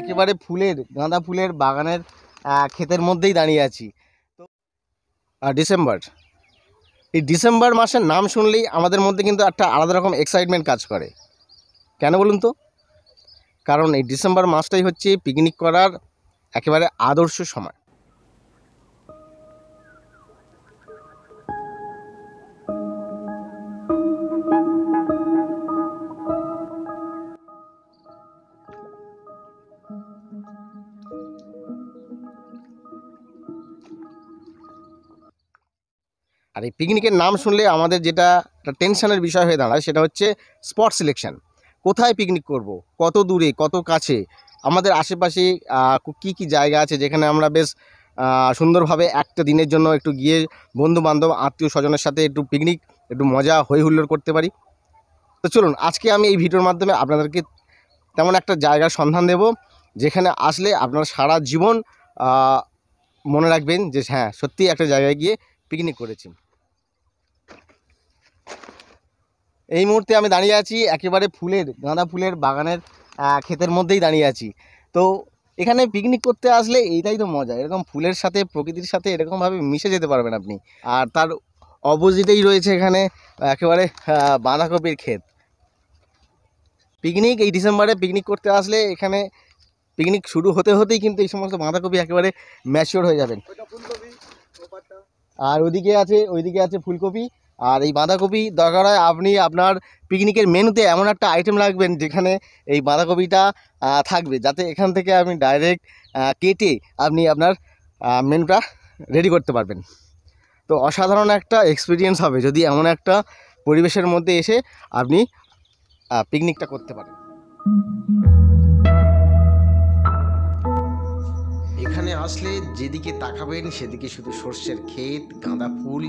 একেবারে ফুলের গাঁদা ফুলের বাগানের ক্ষেতের মধ্যেই দাঁড়িয়ে আছি তো ডিসেম্বর এই ডিসেম্বর মাসের নাম শুনলেই আমাদের মধ্যে কিন্তু একটা আলাদা রকম এক্সাইটমেন্ট কাজ করে কেন বলুন তো কারণ এই ডিসেম্বর মাসটাই হচ্ছে পিকনিক করার একেবারে আদর্শ সময় আর এই পিকনিকের নাম শুনলে আমাদের যেটা টেনশনের বিষয় হয়ে দাঁড়ায় সেটা হচ্ছে স্পট সিলেকশন কোথায় পিকনিক করব। কত দূরে কত কাছে আমাদের আশেপাশে কি কি জায়গা আছে যেখানে আমরা বেশ সুন্দরভাবে একটা দিনের জন্য একটু গিয়ে বন্ধু বান্ধব আত্মীয় স্বজনের সাথে একটু পিকনিক একটু মজা হই হুল্লোড় করতে পারি তো চলুন আজকে আমি এই ভিডিওর মাধ্যমে আপনাদেরকে তেমন একটা জায়গার সন্ধান দেব যেখানে আসলে আপনারা সারা জীবন মনে রাখবেন যে হ্যাঁ সত্যি একটা জায়গায় গিয়ে পিকনিক করেছি এই মুহূর্তে আমি দাঁড়িয়ে আছি একেবারে ফুলের গাঁদা ফুলের বাগানের ক্ষেতের মধ্যেই দাঁড়িয়ে আছি তো এখানে পিকনিক করতে আসলে এইটাই তো মজা এরকম ফুলের সাথে প্রকৃতির সাথে এরকমভাবে মিশে যেতে পারবেন আপনি আর তার অপোজিটেই রয়েছে এখানে একেবারে বাঁধাকপির ক্ষেত পিকনিক এই ডিসেম্বরে পিকনিক করতে আসলে এখানে পিকনিক শুরু হতে হতেই কিন্তু এই সমস্ত বাঁধাকপি একেবারে ম্যাচিওর হয়ে যাবেন আর ওইদিকে আছে ওইদিকে আছে ফুলকপি আর এই বাঁধাকপি দরকার হয় আপনি আপনার পিকনিকের মেনুতে এমন একটা আইটেম রাখবেন যেখানে এই বাঁধাকপিটা থাকবে যাতে এখান থেকে আপনি ডাইরেক্ট কেটে আপনি আপনার মেনুটা রেডি করতে পারবেন তো অসাধারণ একটা এক্সপিরিয়েন্স হবে যদি এমন একটা পরিবেশের মধ্যে এসে আপনি পিকনিকটা করতে পারেন এখানে আসলে যেদিকে তাকাবেন সেদিকে শুধু সর্ষের ক্ষেত গাঁদা ফুল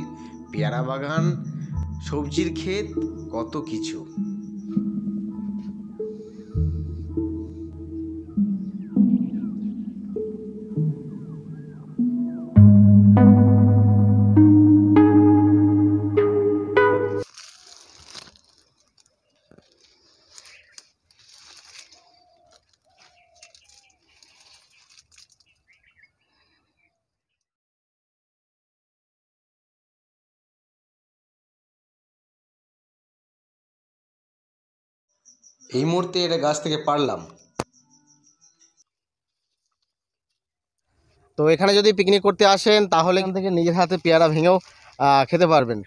পেয়ারা বাগান সবজির ক্ষেত কত কিছু এই মুহূর্তে এটা গাছ থেকে পারলাম তো এখানে যদি পিকনিক করতে আসেন তাহলে এখান থেকে নিজের হাতে পেয়ারা ভেঙেও খেতে পারবেন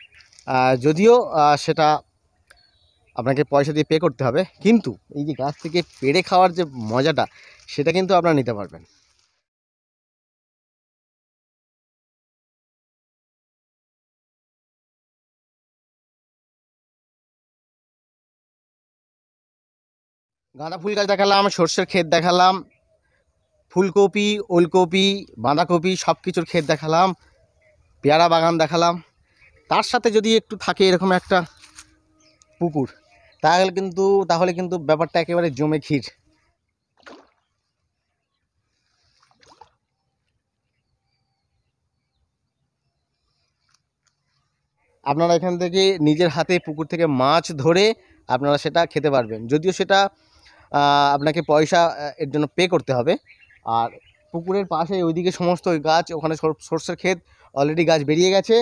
যদিও সেটা আপনাকে পয়সা দিয়ে পে করতে হবে কিন্তু এই যে গাছ থেকে পেড়ে খাওয়ার যে মজাটা সেটা কিন্তু আপনারা নিতে পারবেন গাঁদা ফুল গাছ দেখালাম সর্ষের ক্ষেত দেখালাম ফুলকপি ওলকপি বাঁধাকপি সব কিছুর ক্ষেত দেখালাম পেয়ারা বাগান দেখালাম তার সাথে যদি একটু থাকে এরকম একটা পুকুর তাহলে কিন্তু তাহলে কিন্তু ব্যাপারটা একেবারে জমে ক্ষীর আপনারা এখান থেকে নিজের হাতে পুকুর থেকে মাছ ধরে আপনারা সেটা খেতে পারবেন যদিও সেটা আপনাকে পয়সা এর জন্য পে করতে হবে আর পুকুরের পাশে ওইদিকে সমস্ত গাছ ওখানে সর্ষের ক্ষেত অলরেডি গাছ বেরিয়ে গেছে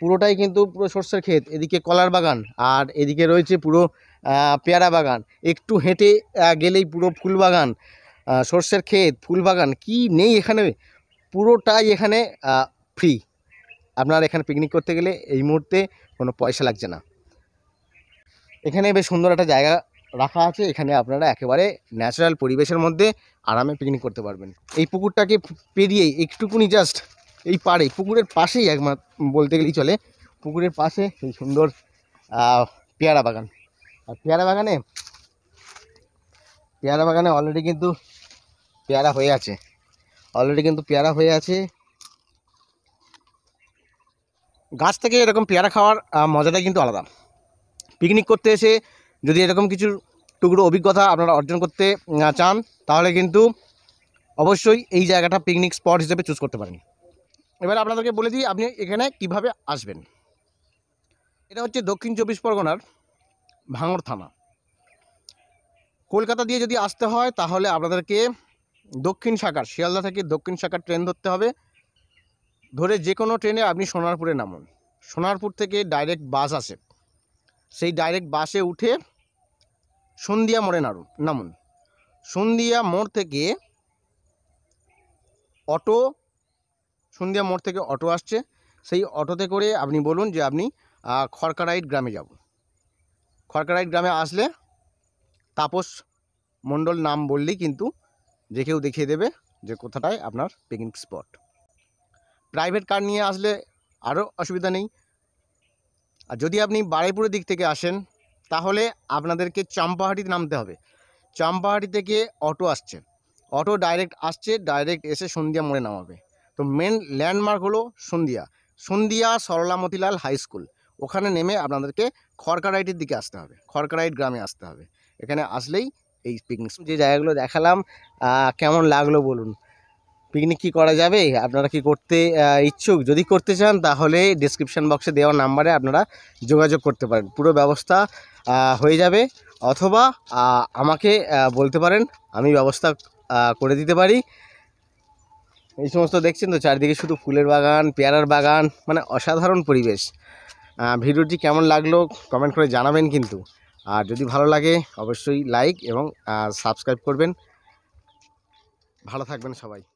পুরোটাই কিন্তু পুরো সর্ষের ক্ষেত এদিকে কলার বাগান আর এদিকে রয়েছে পুরো পেয়ারা বাগান একটু হেঁটে গেলেই পুরো ফুল বাগান সর্ষের ক্ষেত ফুল বাগান কি নেই এখানে পুরোটাই এখানে ফ্রি আপনার এখানে পিকনিক করতে গেলে এই মুহূর্তে কোনো পয়সা লাগছে না এখানে বেশ সুন্দর একটা জায়গা রাখা আছে এখানে আপনারা একেবারে ন্যাচারাল পরিবেশের মধ্যে আরামে পিকনিক করতে পারবেন এই পুকুরটাকে পেরিয়েই একটুকুনি জাস্ট এই পাড়ে পুকুরের পাশেই একমাত্র বলতে গেলেই চলে পুকুরের পাশে এই সুন্দর পেয়ারা বাগান আর পেয়ারা বাগানে পেয়ারা বাগানে অলরেডি কিন্তু পেয়ারা হয়ে আছে অলরেডি কিন্তু পেয়ারা হয়ে আছে গাছ থেকে এরকম পেয়ারা খাওয়ার মজাটাই কিন্তু আলাদা পিকনিক করতে এসে যদি এরকম কিছু টুকরো অভিজ্ঞতা আপনারা অর্জন করতে চান তাহলে কিন্তু অবশ্যই এই জায়গাটা পিকনিক স্পট হিসেবে চুজ করতে পারেন এবার আপনাদেরকে বলে দিই আপনি এখানে কিভাবে আসবেন এটা হচ্ছে দক্ষিণ চব্বিশ পরগনার ভাঙর থানা কলকাতা দিয়ে যদি আসতে হয় তাহলে আপনাদেরকে দক্ষিণ শাখার শিয়ালদা থেকে দক্ষিণ শাখার ট্রেন ধরতে হবে ধরে যে কোনো ট্রেনে আপনি সোনারপুরে নামুন সোনারপুর থেকে ডাইরেক্ট বাস আসে সেই ডাইরেক্ট বাসে উঠে সন্ধিয়া মোড়ে নাড়ুন নামুন সন্ধিয়া মোড় থেকে অটো সন্ধিয়া মোড় থেকে অটো আসছে সেই অটোতে করে আপনি বলুন যে আপনি খড়কারাইট গ্রামে যাব খড়কারাইট গ্রামে আসলে তাপস মণ্ডল নাম বললেই কিন্তু যে কেউ দেখিয়ে দেবে যে কোথাটায় আপনার পিকনিক স্পট প্রাইভেট কার নিয়ে আসলে আরও অসুবিধা নেই আর যদি আপনি বারাইপুরের দিক থেকে আসেন তাহলে আপনাদেরকে চাম্পাহাটিতে নামতে হবে চাম্পাহাটি থেকে অটো আসছে অটো ডাইরেক্ট আসছে ডাইরেক্ট এসে সন্ধিয়া মোড়ে নামাবে তো মেন ল্যান্ডমার্ক হলো সন্ধিয়া সন্ধিয়া সরলা মতিলাল হাই স্কুল ওখানে নেমে আপনাদেরকে খড়কারাইটের দিকে আসতে হবে খড়কারাইট গ্রামে আসতে হবে এখানে আসলেই এই পিকনিক যে জায়গাগুলো দেখালাম কেমন লাগলো বলুন পিকনিক কি করা যাবে আপনারা কি করতে ইচ্ছুক যদি করতে চান তাহলে ডিসক্রিপশান বক্সে দেওয়া নাম্বারে আপনারা যোগাযোগ করতে পারেন পুরো ব্যবস্থা হয়ে যাবে অথবা আমাকে বলতে পারেন আমি ব্যবস্থা করে দিতে পারি এই সমস্ত দেখছেন তো চারিদিকে শুধু ফুলের বাগান পেয়ারার বাগান মানে অসাধারণ পরিবেশ ভিডিওটি কেমন লাগলো কমেন্ট করে জানাবেন কিন্তু আর যদি ভালো লাগে অবশ্যই লাইক এবং সাবস্ক্রাইব করবেন ভালো থাকবেন সবাই